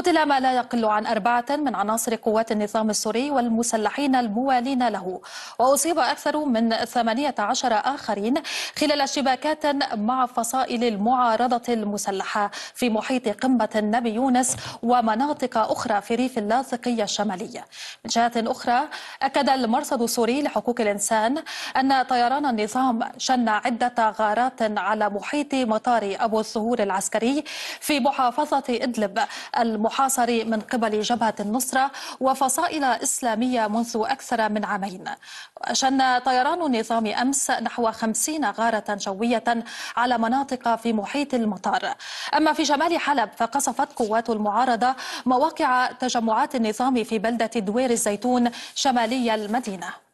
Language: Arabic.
قتل ما لا يقل عن أربعة من عناصر قوات النظام السوري والمسلحين الموالين له وأصيب أكثر من 18 آخرين خلال اشتباكات مع فصائل المعارضة المسلحة في محيط قمة النبي يونس ومناطق أخرى في ريف اللاذقية الشمالية من جهة أخرى أكد المرصد السوري لحقوق الإنسان أن طيران النظام شن عدة غارات على محيط مطار أبو الزهور العسكري في محافظة إدلب المحافظة المحاصر من قبل جبهة النصرة وفصائل إسلامية منذ أكثر من عامين شن طيران النظام أمس نحو خمسين غارة جوية على مناطق في محيط المطار أما في شمال حلب فقصفت قوات المعارضة مواقع تجمعات النظام في بلدة دوير الزيتون شمالي المدينة